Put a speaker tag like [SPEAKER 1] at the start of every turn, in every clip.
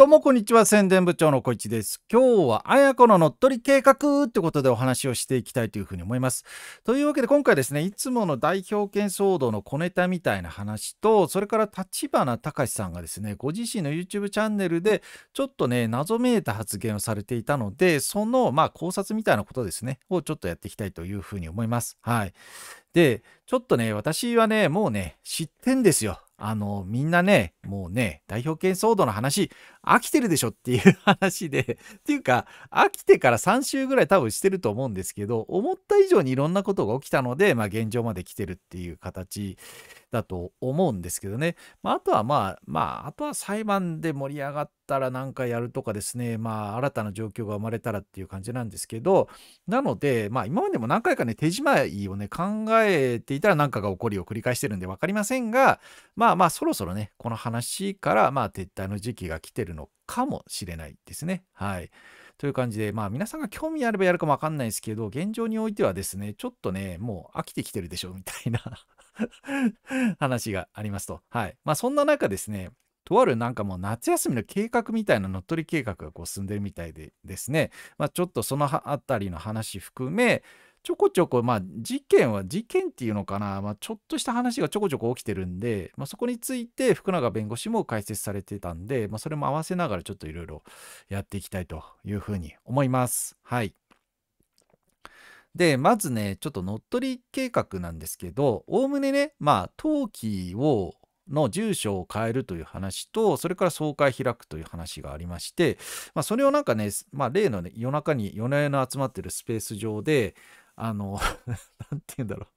[SPEAKER 1] どうもこんにちは宣伝部長の小市です今日は綾子の乗っ取り計画ってことでお話をしていきたいというふうに思いますというわけで今回ですねいつもの代表権騒動の小ネタみたいな話とそれから立花隆さんがですねご自身の YouTube チャンネルでちょっとね謎めいた発言をされていたのでそのまあ考察みたいなことですねをちょっとやっていきたいというふうに思いますはいでちょっとね私はねもうね知ってんですよあの、みんなね、もうね、代表権騒動の話、飽きてるでしょっていう話で っていうか、飽きてから3週ぐらい多分してると思うんですけど、思った以上にいろんなことが起きたので、まあ現状まで来てるっていう形だと思うんですけどね。まああとはまあ、まああとは裁判で盛り上がったら何かやるとかですね、まあ新たな状況が生まれたらっていう感じなんですけど、なので、まあ今までも何回かね、手仕舞いをね、考えていたら何かが起こりを繰り返してるんで分かりませんが、まあまあそろそろね、この話からまあ撤退の時期が来てるかもしれないですね。はい。という感じで、まあ皆さんが興味あればやるかもわかんないですけど、現状においてはですね、ちょっとね、もう飽きてきてるでしょみたいな 話がありますと。はい。まあそんな中ですね、とあるなんかもう夏休みの計画みたいな乗っ取り計画がこう進んでるみたいでですね、まあちょっとそのあたりの話含め、ちょこちょこ、まあ、事件は、事件っていうのかな、まあ、ちょっとした話がちょこちょこ起きてるんで、まあ、そこについて福永弁護士も解説されてたんで、まあ、それも合わせながらちょっといろいろやっていきたいというふうに思います。はい。で、まずね、ちょっと乗っ取り計画なんですけど、おおむねね、まあ、登記を、の住所を変えるという話と、それから総会開くという話がありまして、まあ、それをなんかね、まあ、例のね、夜中に夜な夜な集まってるスペース上で、あの、なんて言うんだろう。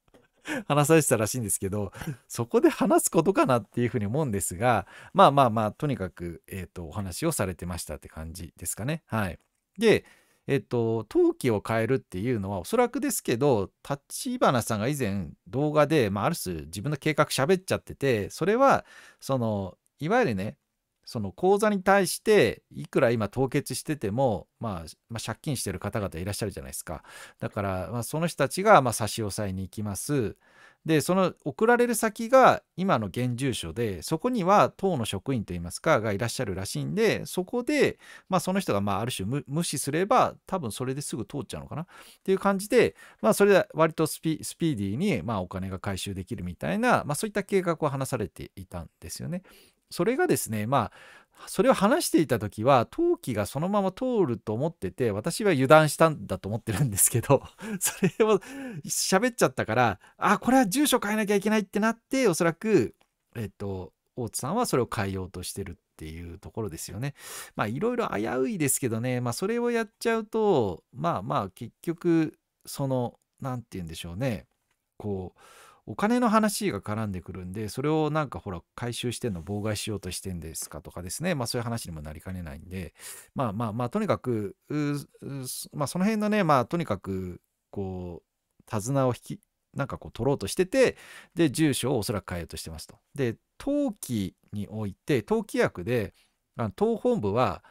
[SPEAKER 1] 話されてたらしいんですけど、そこで話すことかなっていうふうに思うんですが、まあまあまあ、とにかく、えっ、ー、と、お話をされてましたって感じですかね。はい。で、えっ、ー、と、陶器を変えるっていうのは、おそらくですけど、立花さんが以前動画で、まあ、ある種自分の計画喋っちゃってて、それは、その、いわゆるね、その口座に対していくら今凍結してても、まあ、まあ、借金してる方々いらっしゃるじゃないですかだから、まあ、その人たちがまあ差し押さえに行きますでその送られる先が今の現住所でそこには党の職員といいますかがいらっしゃるらしいんでそこで、まあ、その人がまあある種無視すれば多分それですぐ通っちゃうのかなっていう感じで、まあ、それで割とスピスピーディーにまあお金が回収できるみたいな、まあ、そういった計画を話されていたんですよね。それがですねまあそれを話していた時は陶器がそのまま通ると思ってて私は油断したんだと思ってるんですけど それを喋っちゃったからあこれは住所変えなきゃいけないってなっておそらくえっと大津さんはそれを変えようとしてるっていうところですよね。まあいろいろ危ういですけどね、まあ、それをやっちゃうとまあまあ結局その何て言うんでしょうねこうお金の話が絡んでくるんで、それをなんかほら、回収してんの妨害しようとしてんですかとかですね、まあそういう話にもなりかねないんで、まあまあまあ、とにかく、まあその辺のね、まあとにかく、こう、手綱を引き、なんかこう取ろうとしてて、で、住所をおそらく変えようとしてますと。で、登記において、登記役で、あの党本部は、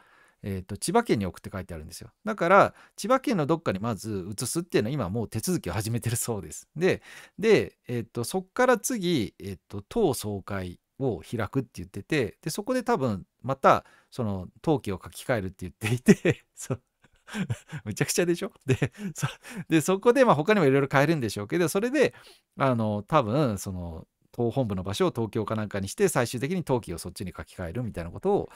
[SPEAKER 1] えーと、千葉県に送って書いてあるんですよだから千葉県のどっかにまず移すっていうのは今もう手続きを始めてるそうですでで、えーと、そこから次、えーと、党総会を開くって言っててでそこで多分またその登記を書き換えるって言っていて むちゃくちゃでしょでそこでまあ他にもいろいろ変えるんでしょうけどそれであの多分その党本部の場所を東京かなんかにして最終的に登記をそっちに書き換えるみたいなことを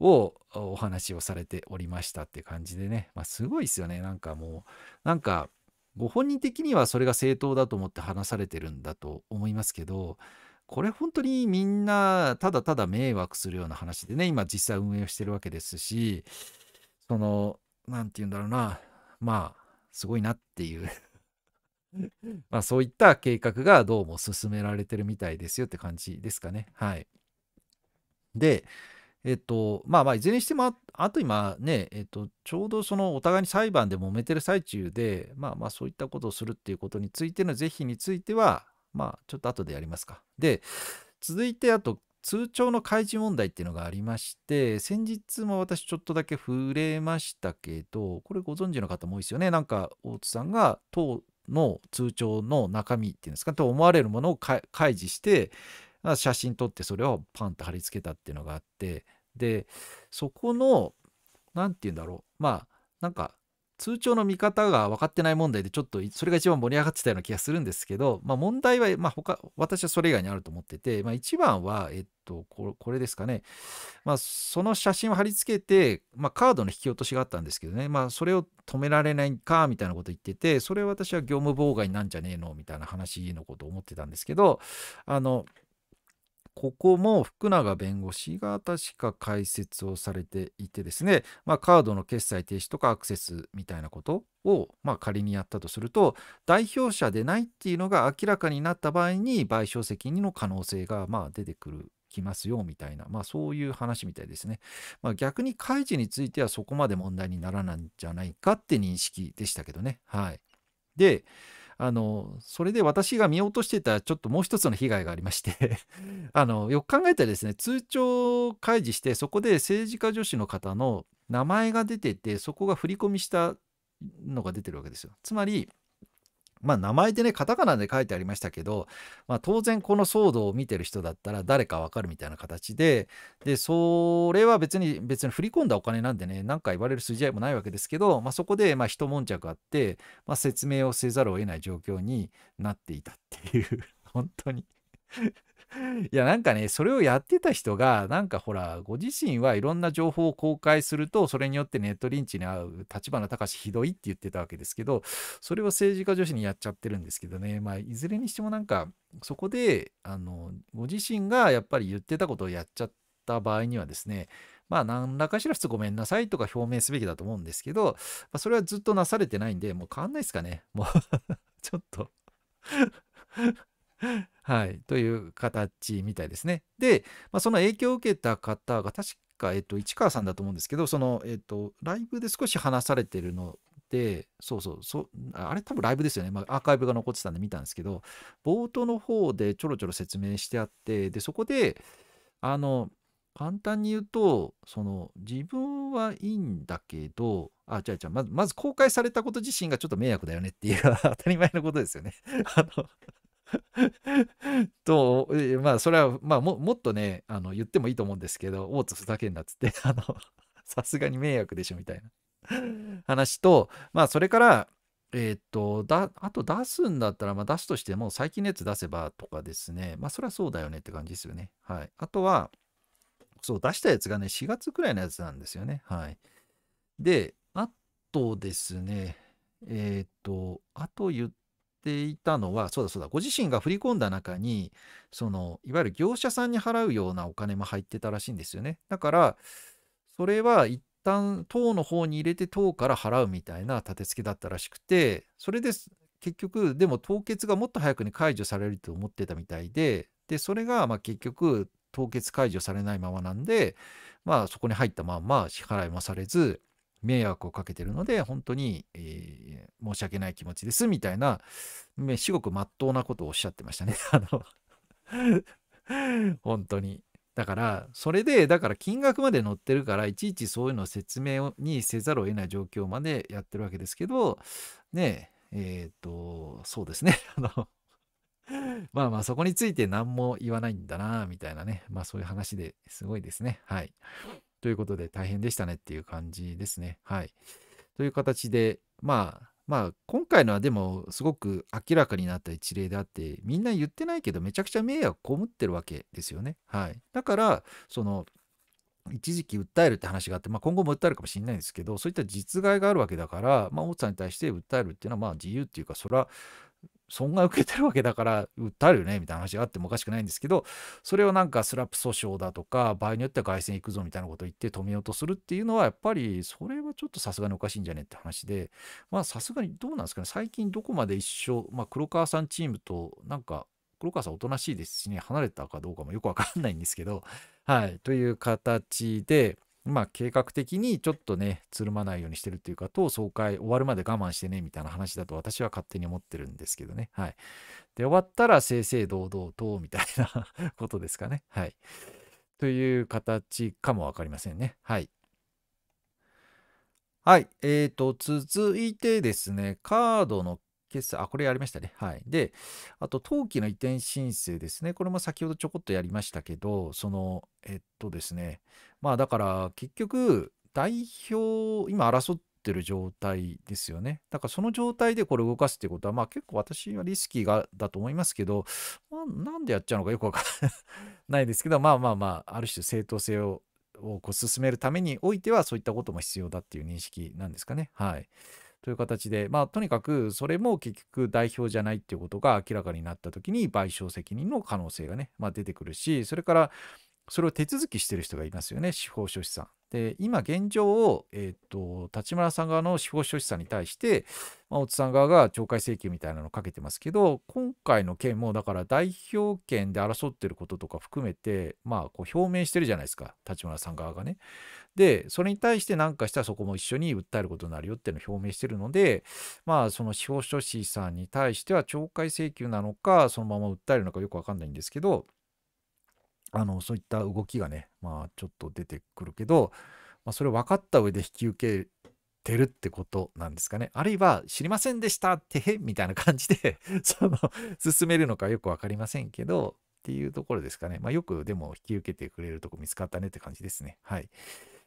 [SPEAKER 1] をお話をされておりましたって感じでね、まあ、すごいですよねなんかもうなんかご本人的にはそれが正当だと思って話されてるんだと思いますけどこれ本当にみんなただただ迷惑するような話でね今実際運営をしてるわけですしその何て言うんだろうなまあすごいなっていう まあそういった計画がどうも進められてるみたいですよって感じですかねはいでえっと、まあまあ、いずれにしても、あと今ね、えっと、ちょうどそのお互いに裁判で揉めてる最中で、まあまあ、そういったことをするっていうことについての是非については、まあ、ちょっと後でやりますか。で、続いて、あと、通帳の開示問題っていうのがありまして、先日も私ちょっとだけ触れましたけど、これご存知の方も多いですよね。なんか、大津さんが党の通帳の中身っていうんですか、と思われるものを開示して、写真撮ってそれをパンって貼り付けたっていうのがあってでそこの何て言うんだろうまあなんか通帳の見方が分かってない問題でちょっとそれが一番盛り上がってたような気がするんですけど、まあ、問題は、まあ他、他私はそれ以外にあると思ってて、まあ、一番は、えっと、これですかね、まあ、その写真を貼り付けて、まあ、カードの引き落としがあったんですけどね、まあ、それを止められないかみたいなこと言っててそれ私は業務妨害なんじゃねえのみたいな話のことを思ってたんですけどあのここも福永弁護士が確か解説をされていてですね、まあ、カードの決済停止とかアクセスみたいなことを、ま仮にやったとすると代表者でないっていうのが明らかになった場合に賠償責任の可能性がま出てくるきますよみたいな、まあ、そういう話みたいですね。まあ、逆に開示についてはそこまで問題にならないんじゃないかって認識でしたけどね。はい、で、あの、それで私が見落としてたちょっともう一つの被害がありまして あの、よく考えたらですね、通帳開示して、そこで政治家女子の方の名前が出てて、そこが振り込みしたのが出てるわけですよ。つまり、まあ名前でね、カタカナで書いてありましたけど、まあ当然この騒動を見てる人だったら誰かわかるみたいな形で、で、それは別に、別に振り込んだお金なんでね、何か言われる筋合いもないわけですけど、まあそこで、まあ一悶着あって、まあ説明をせざるを得ない状況になっていたっていう、本当にいやなんかねそれをやってた人がなんかほらご自身はいろんな情報を公開するとそれによってネットリンチに遭う立花隆ひどいって言ってたわけですけどそれを政治家女子にやっちゃってるんですけどねまあいずれにしてもなんかそこであのご自身がやっぱり言ってたことをやっちゃった場合にはですねまあ何らかしらとごめんなさいとか表明すべきだと思うんですけど、まあ、それはずっとなされてないんでもう変わんないですかねもう ちょっとはい、という形みたいですね。で、まあ、その影響を受けた方が確か、えっと、市川さんだと思うんですけど、その、えっと、ライブで少し話されてるので、そうそう、そあれ多分ライブですよね、まあ、アーカイブが残ってたんで見たんですけど、冒頭の方でちょろちょろ説明してあって、で、そこで、あの、簡単に言うと、その、自分はいいんだけど、あ、違う違う、まず、まず公開されたこと自身がちょっと迷惑だよねっていう、当たり前のことですよね。あの と、まあ、それは、まあも、もっとね、あの言ってもいいと思うんですけど、大津ふざけんなっつって、あの、さすがに迷惑でしょみたいな話と、まあ、それから、えー、っと、だ、あと出すんだったら、まあ、出すとしても、最近のやつ出せばとかですね、まあ、それはそうだよねって感じですよね。はい。あとは、そう、出したやつがね、4月くらいのやつなんですよね。はい。で、あとですね、えー、っと、あと言っていたのはそうだそうだご自身が振り込んだ中にそのいわゆる業者さんに払うようなお金も入ってたらしいんですよねだからそれは一旦党の方に入れて党から払うみたいな立て付けだったらしくてそれで結局でも凍結がもっと早くに解除されると思ってたみたいででそれがまあ結局凍結解除されないままなんでまあそこに入ったまま支払いもされず迷惑をかけてるので、本当に、えー、申し訳ない気持ちです、みたいな、至極まっとうなことをおっしゃってましたね。あの本当に。だから、それで、だから金額まで載ってるから、いちいちそういうのを説明にせざるを得ない状況までやってるわけですけど、ねえ、えっ、と、そうですね。あのまあまあ、そこについて何も言わないんだな、みたいなね。まあそういう話ですごいですね。はい。ということで大変でしたねっていう感じですね。はい。という形で、まあ、まあ、今回のはでもすごく明らかになった一例であって、みんな言ってないけど、めちゃくちゃ迷惑被ってるわけですよね。はい。だから、その、一時期訴えるって話があって、まあ、今後も訴えるかもしれないんですけど、そういった実害があるわけだから、まあ、大津さんに対して訴えるっていうのは、まあ、自由っていうか、それは損害を受けてるわけだから訴えるよねみたいな話があってもおかしくないんですけどそれをなんかスラップ訴訟だとか場合によっては凱旋行くぞみたいなことを言って止めようとするっていうのはやっぱりそれはちょっとさすがにおかしいんじゃねって話でまあさすがにどうなんですかね最近どこまで一緒、まあ、黒川さんチームとなんか黒川さんおとなしいですしね離れたかどうかもよくわかんないんですけどはいという形でまあ、計画的にちょっとね、つるまないようにしてるっていうか、と総会終わるまで我慢してね、みたいな話だと私は勝手に思ってるんですけどね。はい。で、終わったら正々堂々と、みたいな ことですかね。はい。という形かもわかりませんね。はい。はい。えーと、続いてですね、カードの決済、あ、これやりましたね。はい。で、あと、登記の移転申請ですね。これも先ほどちょこっとやりましたけど、その、えっとですね。まあ、だから、結局、代表、今争ってる状態ですよね。だから、その状態でこれ動かすってことは、まあ、結構私はリスキーがだと思いますけど、まあ、なんでやっちゃうのかよくわから ないですけど、まあまあまあ、ある種正当性を、をこう進めるためにおいては、そういったことも必要だっていう認識なんですかね。はい。という形で、まあ、とにかくそれも結局代表じゃないっていうことが明らかになった時に賠償責任の可能性がね、まあ、出てくるしそれからそれを手続きしてる人がいますよね司法書士さん。で今現状を、えーと、立村さん側の司法書士さんに対して、まあ、大津さん側が懲戒請求みたいなのをかけてますけど今回の件もだから代表権で争ってることとか含めて、まあ、こう表明してるじゃないですか立村さん側がね。でそれに対して何かしたらそこも一緒に訴えることになるよっていうのを表明してるのでまあその司法書士さんに対しては懲戒請求なのかそのまま訴えるのかよく分かんないんですけど。あのそういった動きがね、まあ、ちょっと出てくるけど、まあ、それを分かった上で引き受けてるってことなんですかね。あるいは、知りませんでしたって、へみたいな感じで その、進めるのかよく分かりませんけど、っていうところですかね。まあ、よくでも引き受けてくれるとこ見つかったねって感じですね。はい。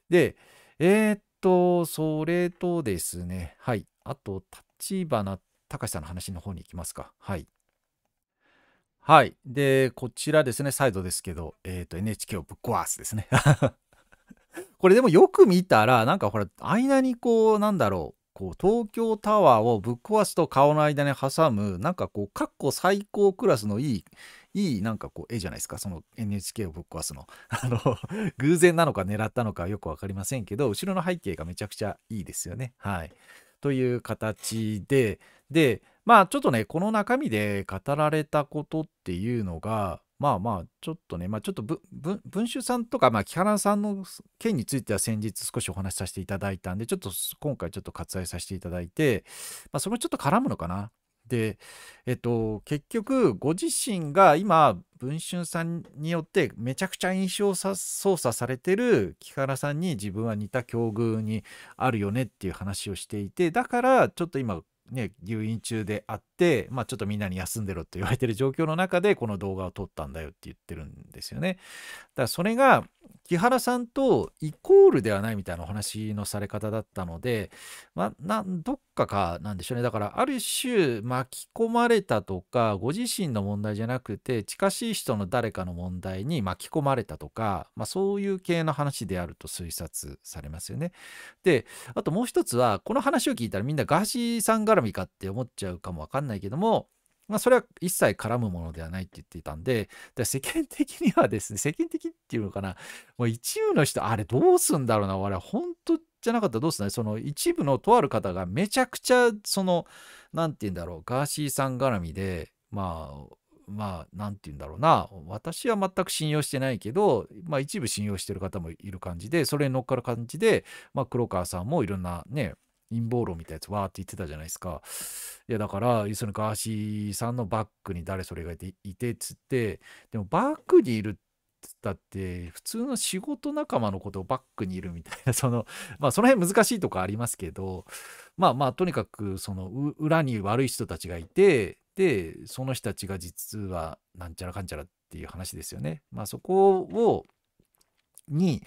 [SPEAKER 1] で、えー、っと、それとですね、はい。あと、立花隆さんの話の方に行きますか。はい。はい。で、こちらですね、サイドですけど、えっ、ー、と、NHK をぶっ壊すですね。これでもよく見たら、なんかほら、間にこう、なんだろう、こう東京タワーをぶっ壊すと顔の間に挟むなんかこうかっこ最高クラスのいいいいなんかこう絵じゃないですかその NHK をぶっ壊すの あの偶然なのか狙ったのかよく分かりませんけど後ろの背景がめちゃくちゃいいですよねはいという形ででまあちょっとね、この中身で語られたことっていうのが、まあまあちょっとね、まあちょっと文集さんとか、まあ木原さんの件については先日少しお話しさせていただいたんで、ちょっと今回ちょっと割愛させていただいて、まあそれもちょっと絡むのかな。で、えっと、結局ご自身が今、文春さんによってめちゃくちゃ印象操作されてる木原さんに自分は似た境遇にあるよねっていう話をしていてだからちょっと今ね、入院中であって、まあ、ちょっとみんなに休んでろって言われてる状況の中で、この動画を撮ったんだよって言ってるんですよね。だからそれが、木原さんとイコールではないみたいなお話のされ方だったので、まあ、どっかかなんでしょうねだからある種巻き込まれたとかご自身の問題じゃなくて近しい人の誰かの問題に巻き込まれたとか、まあ、そういう系の話であると推察されますよね。であともう一つはこの話を聞いたらみんなガーシーさん絡みかって思っちゃうかもわかんないけどもまあ、それは一切絡むものではないって言っていたんで、で世間的にはですね、世間的っていうのかな、もう一部の人、あれどうすんだろうな、我々、本当じゃなかったらどうすんだその一部のとある方がめちゃくちゃ、その、なんて言うんだろう、ガーシーさん絡みで、まあ、まあ、なんて言うんだろうな、私は全く信用してないけど、まあ一部信用してる方もいる感じで、それに乗っかる感じで、まあ黒川さんもいろんなね、陰謀論みたいなやつわーって言ってたじゃないですか。いやだからそのにガーシーさんのバックに誰それがいていてっつってでもバックにいるってだって普通の仕事仲間のことをバックにいるみたいな そのまあその辺難しいとこありますけどまあまあとにかくその裏に悪い人たちがいてでその人たちが実はなんちゃらかんちゃらっていう話ですよね。まあそこをに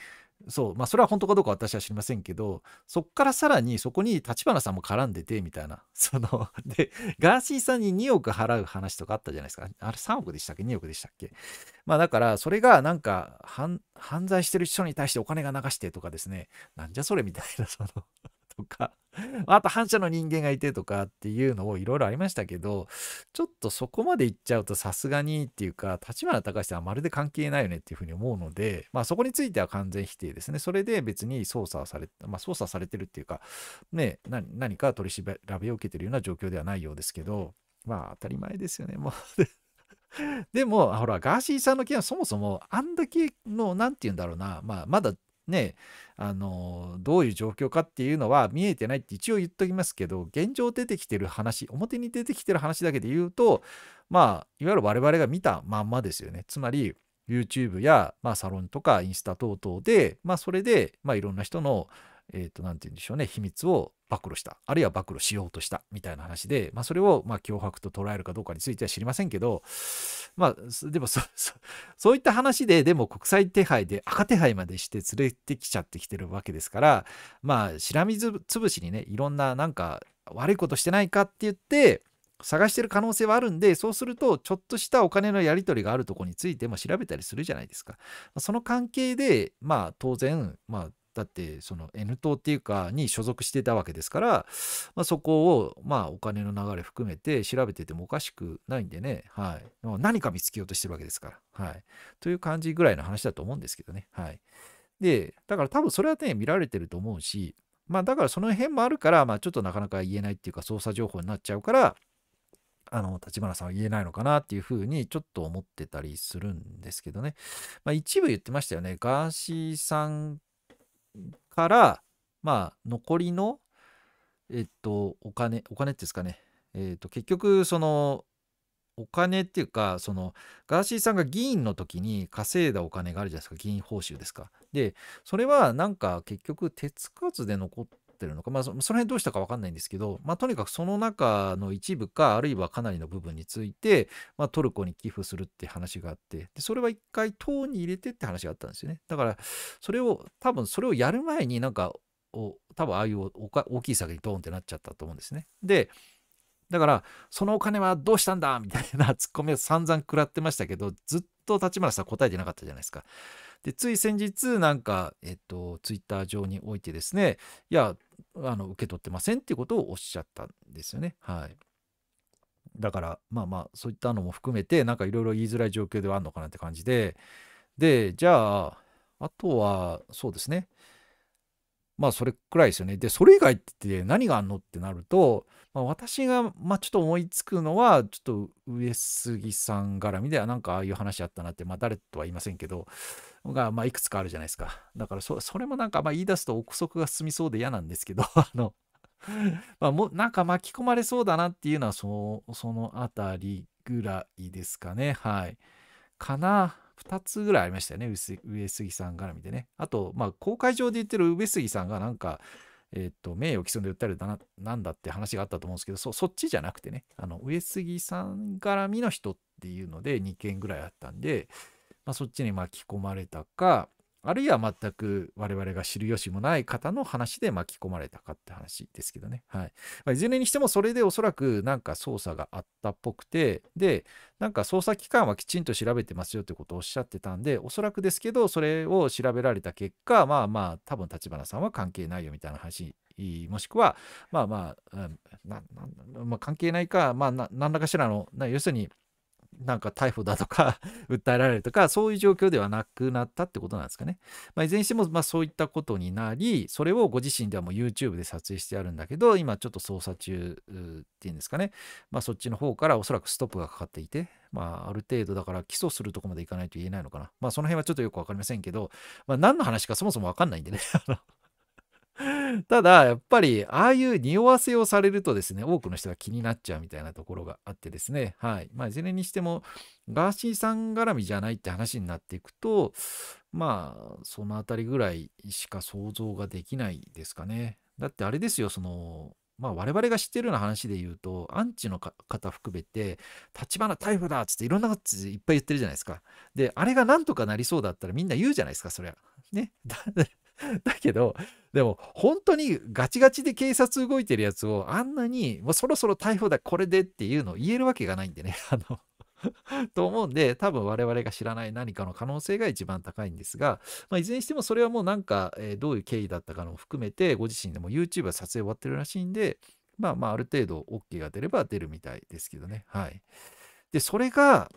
[SPEAKER 1] そう、まあそれは本当かどうか私は知りませんけど、そっからさらにそこに立花さんも絡んでて、みたいな。その、で、ガーシーさんに2億払う話とかあったじゃないですか。あれ3億でしたっけ ?2 億でしたっけまあだから、それがなんか、犯罪してる人に対してお金が流してとかですね、なんじゃそれみたいな、そのとか あと反射の人間がいてとかっていうのをいろいろありましたけど、ちょっとそこまでいっちゃうとさすがにっていうか、立花隆さんはまるで関係ないよねっていうふうに思うので、まあそこについては完全否定ですね。それで別に捜査され、まあ捜査されてるっていうか、ね、何か取り調べを受けてるような状況ではないようですけど、まあ当たり前ですよね、もうでも、ほら、ガーシーさんの件はそもそも、あんだけの、なんて言うんだろうな、まあ、まだね、あのどういう状況かっていうのは見えてないって一応言っときますけど現状出てきてる話表に出てきてる話だけで言うとまあいわゆる我々が見たまんまですよねつまり YouTube や、まあ、サロンとかインスタ等々で、まあ、それで、まあ、いろんな人の何、えー、とて言うんでしょうね秘密を暴露した、あるいは暴露しようとしたみたいな話で、まあ、それをまあ脅迫と捉えるかどうかについては知りませんけど、まあ、でもそそういった話で、でも国際手配で赤手配までして連れてきちゃってきてるわけですから、まあ、しらみつぶしにね、いろんななんか悪いことしてないかって言って、探してる可能性はあるんで、そうすると、ちょっとしたお金のやり取りがあるとこについても調べたりするじゃないですか。その関係で、まあ当然、まあだってその N 党っていうかに所属してたわけですから、まあ、そこをまあお金の流れ含めて調べててもおかしくないんでね、はい、何か見つけようとしてるわけですから、はい、という感じぐらいの話だと思うんですけどね、はい、でだから多分それはね見られてると思うしまあだからその辺もあるから、まあ、ちょっとなかなか言えないっていうか捜査情報になっちゃうからあの立花さんは言えないのかなっていうふうにちょっと思ってたりするんですけどね、まあ、一部言ってましたよねガーシーさんから、まあ、残りの、えっと、お金、お金ってですかね、えっと、結局、その、お金っていうか、その、ガーシーさんが議員の時に稼いだお金があるじゃないですか、議員報酬ですか。で、それはなんか結局、手つかずで残っってるのか、まあ、その辺どうしたか分かんないんですけど、まあ、とにかくその中の一部か、あるいはかなりの部分について、まあ、トルコに寄付するって話があって、でそれは一回党に入れてって話があったんですよね。だから、それを、多分それをやる前になんか、多分ああいう大きい酒にドーンってなっちゃったと思うんですね。で、だから、そのお金はどうしたんだみたいな ツッコミを散々食らってましたけど、ずっと立花さん答えてなかったじゃないですか。で、つい先日、なんか、えっと、ツイッター上においてですね、いや、あの、受け取ってませんっていうことをおっしゃったんですよね。はい。だから、まあまあ、そういったのも含めて、なんかいろいろ言いづらい状況ではあるのかなって感じで、で、じゃあ、あとは、そうですね。まあ、それくらいですよね。で、それ以外って何があんのってなると、まあ、私が、まあ、ちょっと思いつくのは、ちょっと上杉さん絡みでは、なんかああいう話あったなって、まあ、誰とは言いませんけど、が、まあ、いくつかあるじゃないですか。だからそ、それもなんか、まあ、言い出すと憶測が進みそうで嫌なんですけど、あの、まあ、もなんか巻き込まれそうだなっていうのはその、そのあたりぐらいですかね。はい。かな。2つぐらいありましたよね。上杉さん絡みでね。あと、まあ、公開上で言ってる上杉さんがなんか、えっ、と、名誉毀損で訴えるだな、なんだって話があったと思うんですけど、そ、そっちじゃなくてね、あの、上杉さん絡みの人っていうので2件ぐらいあったんで、まあ、そっちに巻き込まれたか、あるいは全く我々が知る由もない方の話で巻き込まれたかって話ですけどね。はい。まあ、いずれにしてもそれでおそらくなんか捜査があったっぽくて、で、なんか捜査機関はきちんと調べてますよってことをおっしゃってたんで、おそらくですけど、それを調べられた結果、まあまあ、多分立花さんは関係ないよみたいな話もしくは、まあまあ、まあ、関係ないか、まあ、何らかしらの、要するに、なんか逮捕だとか 訴えられるとか、そういう状況ではなくなったってことなんですかね。まあ、いずれにしても、まあ、そういったことになり、それをご自身ではもう YouTube で撮影してあるんだけど、今ちょっと捜査中っていうんですかね。まあ、そっちの方からおそらくストップがかかっていて、まあ、ある程度だから起訴するとこまでいかないと言えないのかな。まあ、その辺はちょっとよくわかりませんけど、まあ、何の話かそもそもわかんないんでね。ただ、やっぱり、ああいう匂わせをされるとですね、多くの人が気になっちゃうみたいなところがあってですね、はい。まあ、いずれにしても、ガーシーさん絡みじゃないって話になっていくと、まあ、そのあたりぐらいしか想像ができないですかね。だってあれですよ、その、まあ、我々が知ってるような話で言うと、アンチの方含めて、立花逮捕だっつっていろんなこといっぱい言ってるじゃないですか。で、あれがなんとかなりそうだったらみんな言うじゃないですか、そりゃ。ね。だけど、でも本当にガチガチで警察動いてるやつをあんなにもうそろそろ逮捕だこれでっていうのを言えるわけがないんでね。あのと思うんで多分我々が知らない何かの可能性が一番高いんですが、まあ、いずれにしてもそれはもうなんか、えー、どういう経緯だったかのも含めてご自身でも YouTube は撮影終わってるらしいんでまあまあある程度 OK が出れば出るみたいですけどねはいでそれが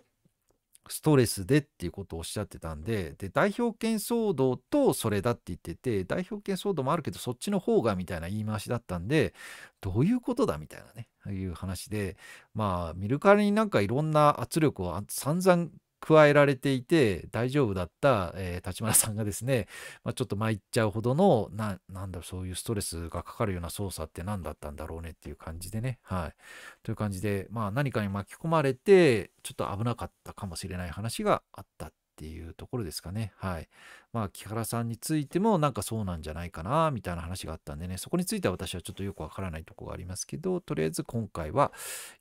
[SPEAKER 1] ストレスでっていうことをおっしゃってたんでで代表権騒動とそれだって言ってて代表権騒動もあるけどそっちの方がみたいな言い回しだったんでどういうことだみたいなねいう話でまあ見るからになんかいろんな圧力を散々加えられていて大丈夫だった、えー、立花さんがですね、まあ、ちょっと参っちゃうほどのななんだろうそういうストレスがかかるような操作って何だったんだろうねっていう感じでねはいという感じでまあ何かに巻き込まれてちょっと危なかったかもしれない話があったっていうところですかね。はい。まあ、木原さんについてもなんかそうなんじゃないかな、みたいな話があったんでね、そこについては私はちょっとよくわからないとこがありますけど、とりあえず今回は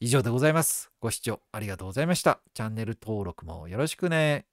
[SPEAKER 1] 以上でございます。ご視聴ありがとうございました。チャンネル登録もよろしくね。